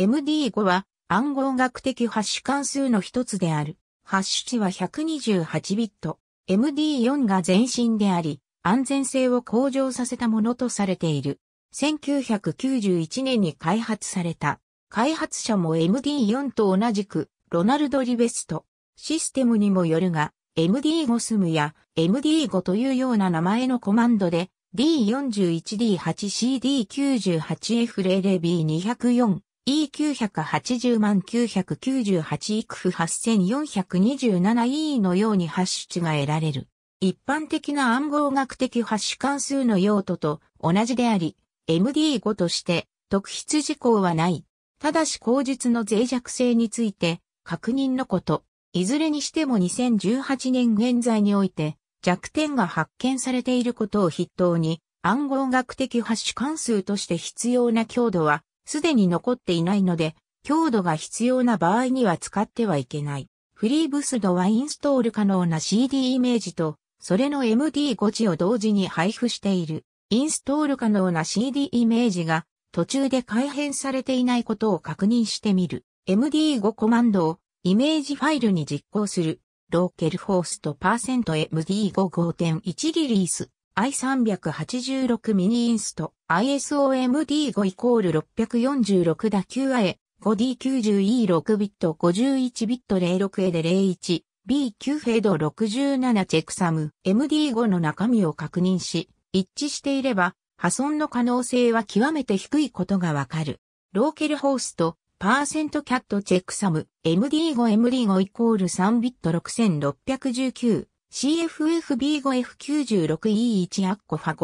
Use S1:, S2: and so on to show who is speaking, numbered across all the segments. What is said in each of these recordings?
S1: MD5 は暗号学的ハッシュ関数の一つである。ハッシュ値は128ビット。MD4 が前身であり、安全性を向上させたものとされている。1991年に開発された。開発者も MD4 と同じく、ロナルド・リベスト。システムにもよるが、MD5 スムや MD5 というような名前のコマンドで、D41D8CD98F00B204 E980 万998育ク 8427E のようにハッシュ値が得られる。一般的な暗号学的ハッシュ関数の用途と同じであり、MD5 として特筆事項はない。ただし口実の脆弱性について確認のこと。いずれにしても2018年現在において弱点が発見されていることを筆頭に暗号学的ハッシュ関数として必要な強度はすでに残っていないので、強度が必要な場合には使ってはいけない。フリーブスドはインストール可能な CD イメージと、それの MD5 値を同時に配布している。インストール可能な CD イメージが途中で改変されていないことを確認してみる。MD5 コマンドをイメージファイルに実行する。ローケルホースト %MD5 5.1リリース。I386 ミニインスト ISOMD5 イコール 646-9A5D90E6 ビット51ビット 06A で 01B9 フェード67チェックサム MD5 の中身を確認し、一致していれば破損の可能性は極めて低いことがわかる。ローケルホースト、パーセントキャットチェックサム、MD5MD5 イコール3ビット6619、CFFB5F96E1 アッコファ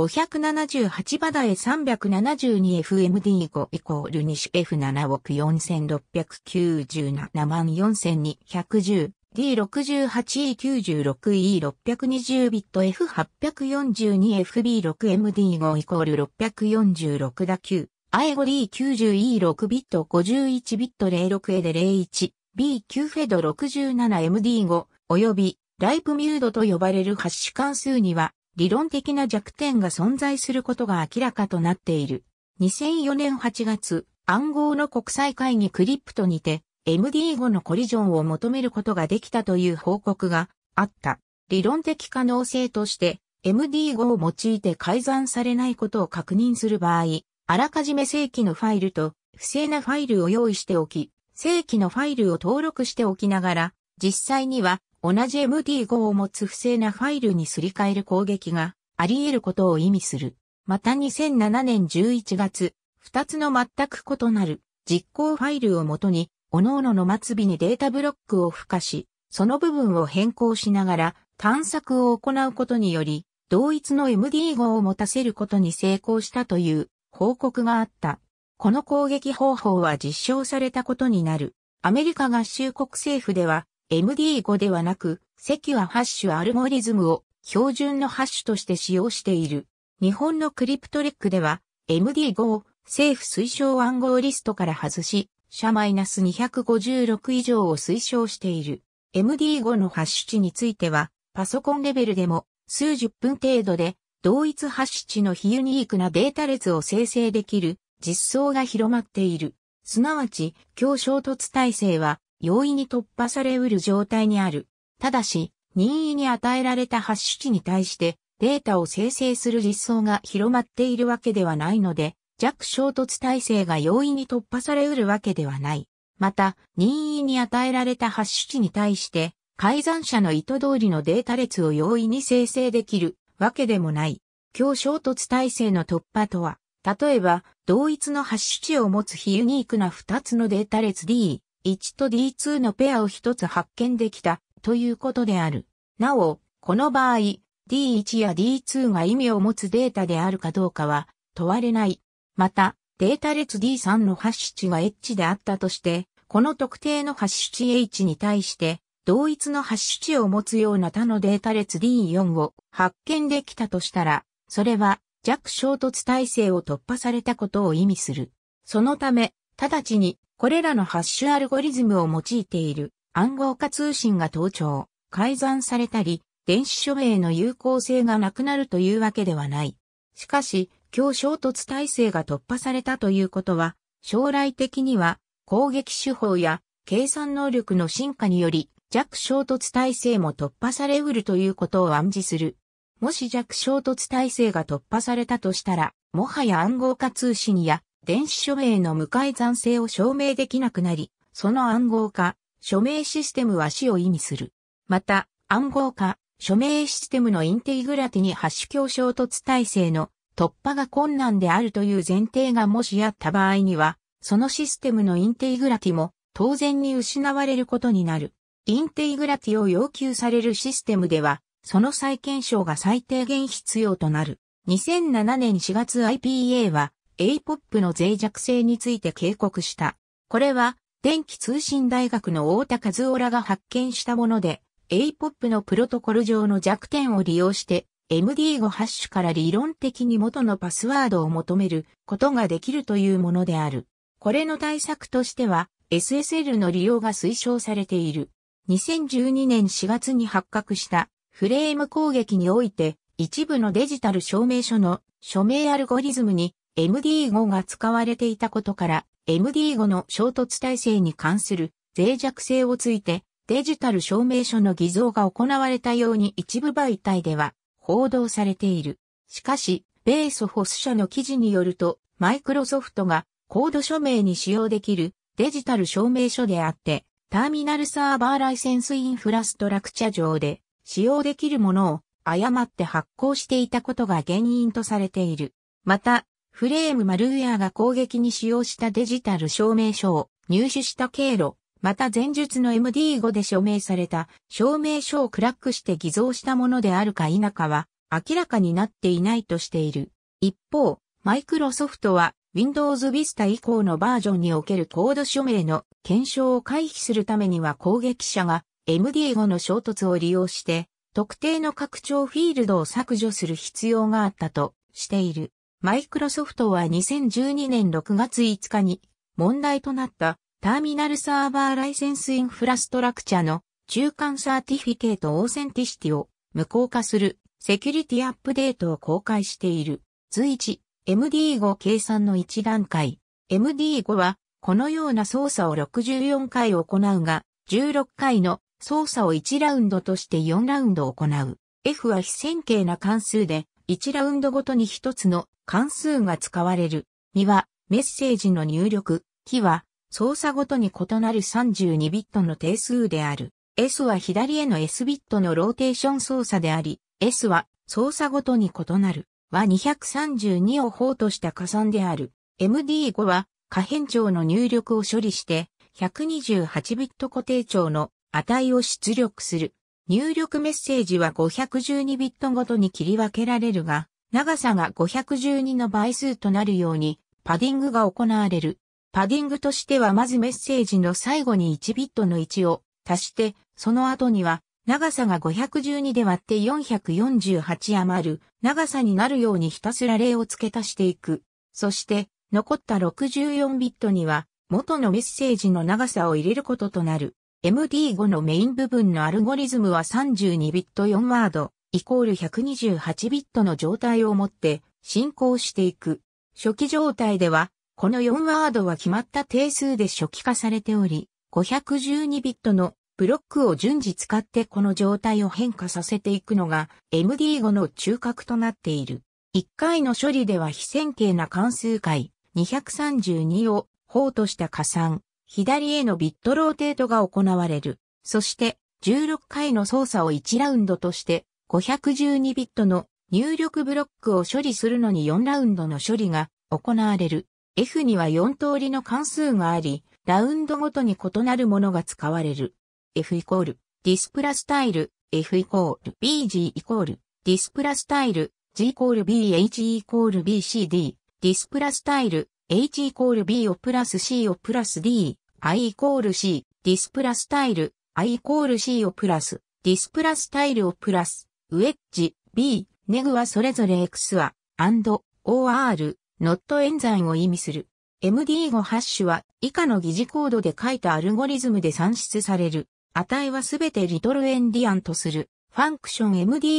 S1: 578バダエ 372FMD5 イコール2種 F7 億4697万4210 D68E96E620 ビット F842FB6MD5 イコール646だ9 I5D90E6 ビット51ビット 06A で01 B9 フェド 67MD5 およびライプミュードと呼ばれるハッシュ関数には、理論的な弱点が存在することが明らかとなっている。2004年8月、暗号の国際会議クリプトにて、MD5 のコリジョンを求めることができたという報告があった。理論的可能性として、MD5 を用いて改ざんされないことを確認する場合、あらかじめ正規のファイルと不正なファイルを用意しておき、正規のファイルを登録しておきながら、実際には同じ MD5 を持つ不正なファイルにすり替える攻撃があり得ることを意味する。また2007年11月、2つの全く異なる実行ファイルをもとに、各々の末尾にデータブロックを付加し、その部分を変更しながら探索を行うことにより、同一の MD5 を持たせることに成功したという報告があった。この攻撃方法は実証されたことになる。アメリカ合衆国政府では MD5 ではなく、セキュアハッシュアルゴリズムを標準のハッシュとして使用している。日本のクリプトレックでは、MD5 を政府推奨暗号リストから外し、社 -256 以上を推奨している。MD5 のハッシュ値については、パソコンレベルでも数十分程度で同一ハッシュ値の非ユニークなデータ列を生成できる実装が広まっている。すなわち、強衝突体制は容易に突破されうる状態にある。ただし、任意に与えられたハッシュ値に対してデータを生成する実装が広まっているわけではないので、弱衝突体制が容易に突破されうるわけではない。また、任意に与えられたハッシュ値に対して、改ざん者の意図通りのデータ列を容易に生成できるわけでもない。強衝突体制の突破とは、例えば、同一のハッシュ値を持つ非ユニークな2つのデータ列 D、1と D2 のペアを1つ発見できたということである。なお、この場合、D1 や D2 が意味を持つデータであるかどうかは問われない。また、データ列 D3 のハッシュ値が H であったとして、この特定のハッシュ値 H に対して、同一のハッシュ値を持つような他のデータ列 D4 を発見できたとしたら、それは弱衝突体制を突破されたことを意味する。そのため、直ちにこれらのハッシュアルゴリズムを用いている暗号化通信が盗聴、改ざんされたり、電子署名の有効性がなくなるというわけではない。しかし、強衝突体制が突破されたということは、将来的には攻撃手法や計算能力の進化により弱衝突体制も突破されうるということを暗示する。もし弱衝突体制が突破されたとしたら、もはや暗号化通信や電子署名の無改ざん性を証明できなくなり、その暗号化、署名システムは死を意味する。また、暗号化、署名システムのインテイグラティにハッシュ強衝突体制の突破が困難であるという前提がもしあった場合には、そのシステムのインテイグラティも当然に失われることになる。インテイグラティを要求されるシステムでは、その再検証が最低限必要となる。2007年4月 IPA は、APOP の脆弱性について警告した。これは、電気通信大学の大田和夫らが発見したもので、APOP のプロトコル上の弱点を利用して、MD5 ハッシュから理論的に元のパスワードを求めることができるというものである。これの対策としては SSL の利用が推奨されている。2012年4月に発覚したフレーム攻撃において一部のデジタル証明書の署名アルゴリズムに MD5 が使われていたことから、MD5 の衝突体制に関する脆弱性をついて、デジタル証明書の偽造が行われたように一部媒体では報道されている。しかし、米ソホス社の記事によると、マイクロソフトがコード署名に使用できるデジタル証明書であって、ターミナルサーバーライセンスインフラストラクチャ上で使用できるものを誤って発行していたことが原因とされている。また、フレームマルウェアが攻撃に使用したデジタル証明書を入手した経路、また前述の MD5 で署名された証明書をクラックして偽造したものであるか否かは明らかになっていないとしている。一方、マイクロソフトは Windows Vista 以降のバージョンにおけるコード署名の検証を回避するためには攻撃者が MD5 の衝突を利用して特定の拡張フィールドを削除する必要があったとしている。マイクロソフトは2012年6月5日に問題となったターミナルサーバーライセンスインフラストラクチャの中間サーティフィケートオーセンティシティを無効化するセキュリティアップデートを公開している。随一、MD5 計算の1段階。MD5 はこのような操作を64回行うが、16回の操作を1ラウンドとして4ラウンド行う。F は非線形な関数で、1ラウンドごとに1つの関数が使われる。2は、メッセージの入力。キは、操作ごとに異なる32ビットの定数である。S は左への S ビットのローテーション操作であり、S は操作ごとに異なる。は232を法とした加算である。MD5 は可変長の入力を処理して、128ビット固定長の値を出力する。入力メッセージは512ビットごとに切り分けられるが、長さが512の倍数となるように、パディングが行われる。パディングとしてはまずメッセージの最後に1ビットの位置を足して、その後には長さが512で割って448余る長さになるようにひたすら例を付け足していく。そして残った64ビットには元のメッセージの長さを入れることとなる。MD5 のメイン部分のアルゴリズムは32ビット4ワード。イコール128ビットの状態をもって進行していく。初期状態では、この4ワードは決まった定数で初期化されており、512ビットのブロックを順次使ってこの状態を変化させていくのが MD5 の中核となっている。1回の処理では非線形な関数回232を法とした加算、左へのビットローテートが行われる。そして16回の操作を1ラウンドとして512ビットの入力ブロックを処理するのに4ラウンドの処理が行われる。F には4通りの関数があり、ラウンドごとに異なるものが使われる。F イコール、ディスプラスタイル、F イコール、BG イコール、ディスプラスタイル、G イコール BH イコール BCD、ディスプラスタイル、H イコール B をプラス C をプラス D、I イコール C、ディスプラスタイル、I イコール C をプラス、ディスプラスタイルをプラス、ウェッジ、B、ネグはそれぞれ X は、OR、ノット演算を意味する。MD5 ハッシュは以下の疑似コードで書いたアルゴリズムで算出される。値はすべてリトルエンディアンとする。ファンクション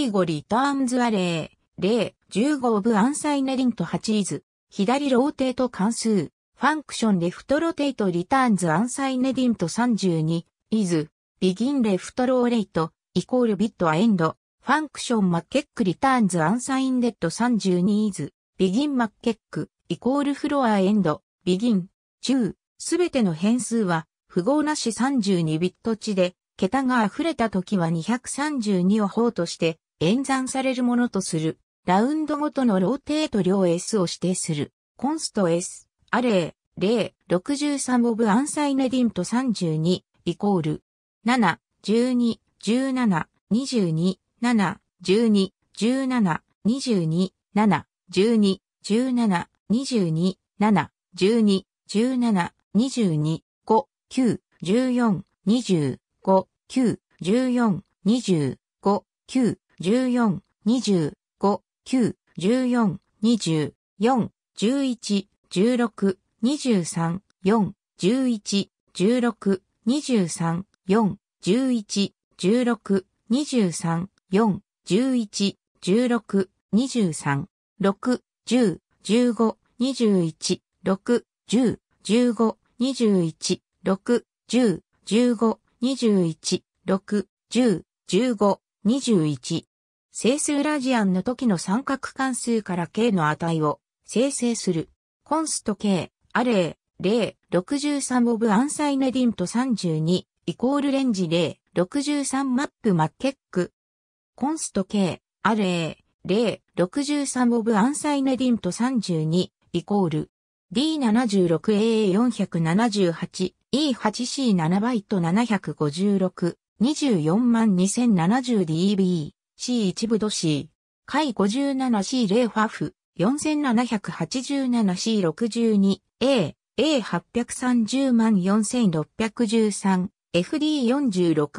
S1: MD5 リターンズアレー、0、15オブアンサイネリント8イズ。左ローテート関数。ファンクションレフトロテイトリターンズアンサイネディント32イズ、ビギンレフトローレイト、イコールビットアエンド、ファンクションマッケックリターンズアンサインデッド32イズ、ビギンマッケック、イコールフロアエンド、ビギン、中、すべての変数は、符号なし32ビット値で、桁が溢れた時は232を法として、演算されるものとする。ラウンドごとのローテート量 S を指定する。コンスト S、アレー、0、63オブアンサイネディント32、イコール、7、12、17、22、7、12、17、22、7、12、17、22、7、12、17、2 5、9、14、20、5、9、14、20、5、9、14、20、5、9、14、20、4、11、16、23、4、11、16、23、4、11、16、23、4、11、16、23、6、10、15、21、6、10、15、21、6、10、15、21、6、10、15、21。整数ラジアンの時の三角関数から k の値を生成する。コンスト k、アレー、0、63オブアンサイネディント32、イコールレンジ0、63マップマッケック、コンスト K、アレー、六63オブアンサイネディント32、イコール、D76AA478、E8C7 バイト756、2 4二0 7 0 d b C1 ブド C、五 57C 0ファフ、4787C62、A、A830 万 4613FD46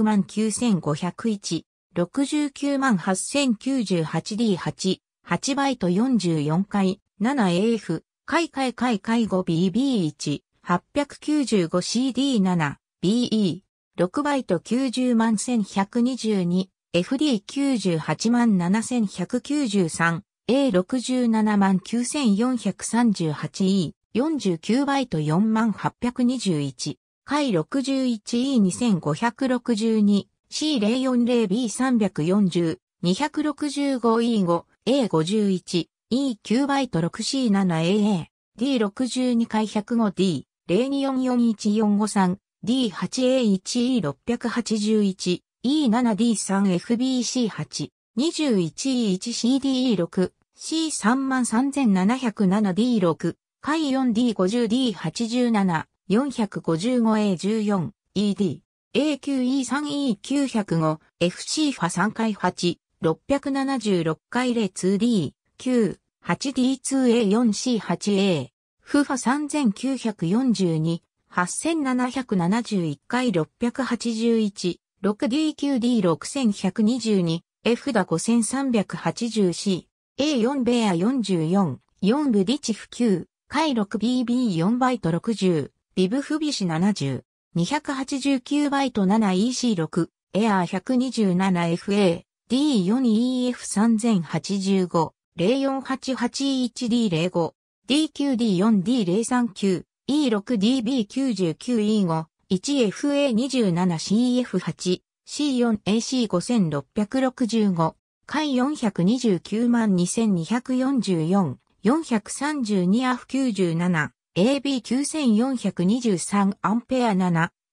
S1: 万9501 69 8098D8、8バイト44回、7AF、回回回回 5BB1、895CD7、BE、6バイト90万1122、FD98 万7193、A67 万 9438E、49バイト4万821、回 61E2562、C040B340、265E5、A51、E9 バイト 6C7AA、D62 回 105D、0244145 3D8A1E681、E7D3FBC8、21E1CDE6、C33707D6、回 4D50D87、455A14、ED。a q e 3 e 9 0 5 FC ファ3回8、676回 02D、9、8D2A4C8A、フファ3942、8771回681、6DQD6122、F だ 5380C、A4 ベア44、4ディチフ9、回 6BB4 バイト60、ビブフビシ70。289バイト 7EC6、Air127FA、D4EF3085、0488E1D05、d q d 4 d 0 3 9 E6DB99E5、1FA27CF8、C4AC5665、回429万2244、432F97、AB9423 アンペア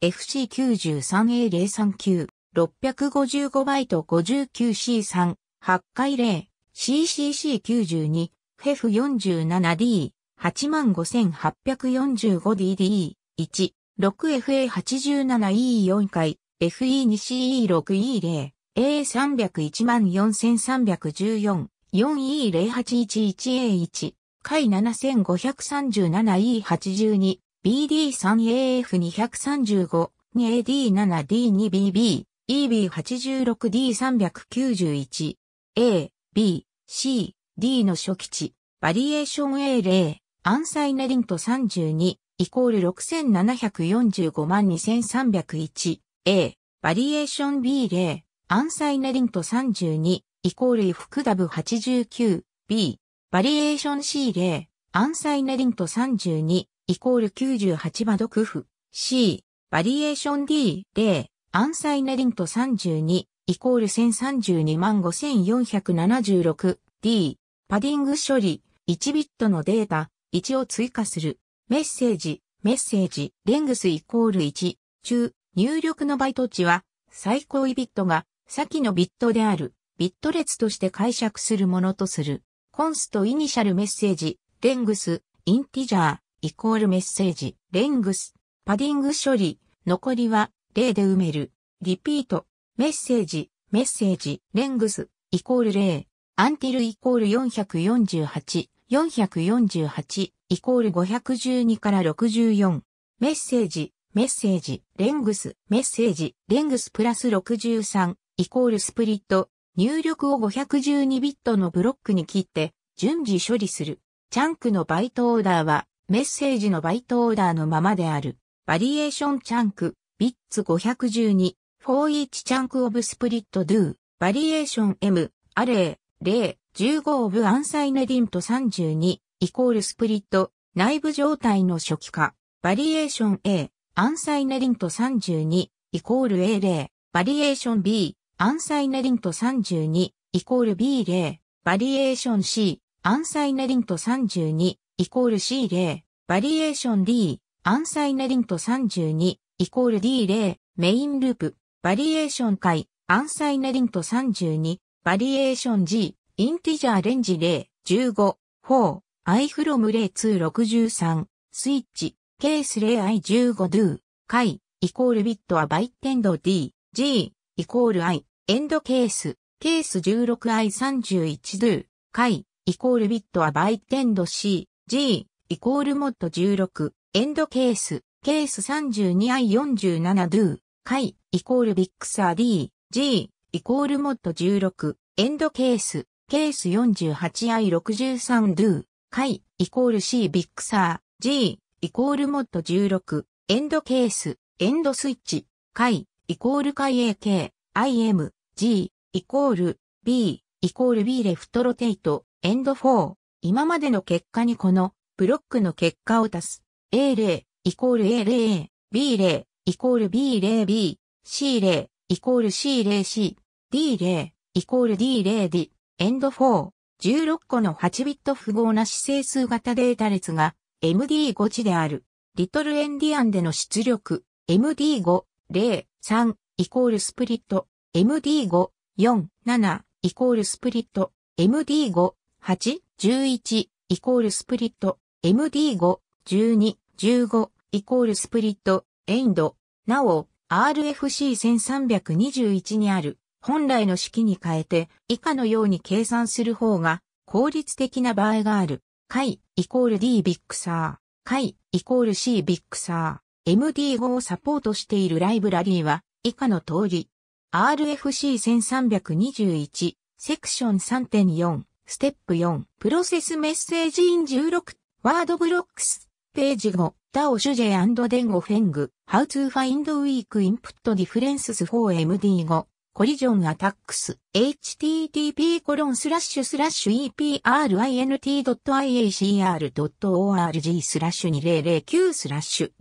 S1: 7FC93A039 655バイト 59C3 8回0 CCC92 FF47D 85845DD 1 6FA87E4 回 FE2CE6E0 A3014,314 4E0811A1 回 7537E82、BD3AF235、a d 7 d 2 b b EB86D391、A、B、C、D の初期値、バリエーション A0、アンサイネリント32、イコール6745万2301、A、バリエーション B0、アンサイネリント32、イコールイフクダブ 89B、バリエーション C 0アンサイネリント32、イコール98バドクフ、C、バリエーション D 0アンサイネリント32、イコール1032万5476、D、パディング処理、1ビットのデータ、1を追加する、メッセージ、メッセージ、レングスイコール1、中、入力のバイト値は、最高位ビットが、先のビットである、ビット列として解釈するものとする。コンストイニシャルメッセージ、レングス、インティジャー、イコールメッセージ、レングス、パディング処理、残りは、例で埋める、リピート、メッセージ、メッセージ、レングス、イコール0、アンティルイコール448、448、イコール512から64、メッセージ、メッセージ、レングス、メッセージ、レングスプラス63、イコールスプリット、入力を512ビットのブロックに切って順次処理する。チャンクのバイトオーダーはメッセージのバイトオーダーのままである。バリエーションチャンク、ビッツ512、for e a チャンクオブスプリットドゥ、バリエーション M、アレー、0、15オブアンサイネディント32、イコールスプリット、内部状態の初期化、バリエーション A、アンサイネディント32、イコール A0、バリエーション B、アンサイナリント32イコール B 例、バリエーション C、アンサイナリント32イコール C 例、バリエーション D、アンサイナリント32イコール D 例、メインループ、バリエーション回、アンサイナリント32、バリエーション G、インティジャーレンジ例、15、4、i from 例263、スイッチ、ケース例 i15 do、回、イコールビットはバイテンド D、G、イコール i、エンドケース、ケース 16i31 ドゥ、回、イコールビットはバイテンド C、G、イコールモッド16、エンドケース、ケース 32i47 ドゥ、回、イコールビックサー D、G、イコールモッド16、エンドケース、ケース 48i63 ドゥ、回、イコール C ビックサー、G、イコールモッド16、エンドケース、エンドスイッチ、回、イコール解 AK、IM、G、イコール、B、イコール B レフトロテイト、エンド4。今までの結果にこの、ブロックの結果を足す。A0、イコール A0、B0、イコール B0B、C0、イコール C0C、D0、イコール D0D、エンド4。16個の8ビット符号な指整数型データ列が MD5 値である。リトルエンディアンでの出力 MD5、0、3、イコールスプリット、MD5、4、7、イコールスプリット、MD5、8、11、イコールスプリット、MD5、12、15、イコールスプリット、エンド。なお、RFC1321 にある、本来の式に変えて、以下のように計算する方が、効率的な場合がある。解イコール D ビッグサー。解イコール C ビッグサー。MD5 をサポートしているライブラリーは以下の通り RFC1321 セクション3.4ステップ4プロセスメッセージイン16ワードブロックスページ5ダオシュジェデンゴフェング How to find w e ー k input differences for MD5 コリジョンアタックス http コロンスラッシュスラッシュ eprint.iacr.org スラッシュ2009スラッシュ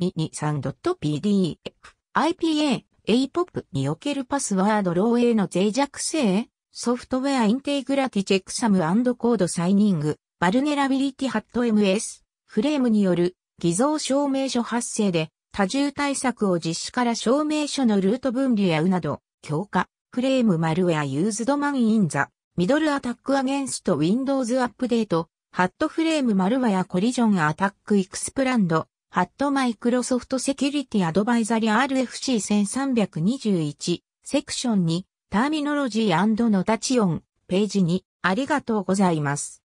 S1: 223.pdf i p APOP におけるパスワード漏洩の脆弱性ソフトウェアインテグラティチェックサムコードサイニングバルネラビリティハット MS フレームによる偽造証明書発生で多重対策を実施から証明書のルート分離やうなど強化。クレームマルウェアユーズドマンインザ、ミドルアタックアゲンスト Windows アップデート、ハットフレームマルウェアコリジョンアタックエクスプランド、ハットマイクロソフトセキュリティアドバイザリ RFC1321 セクション2ターミノロジーノタチオンページにありがとうございます。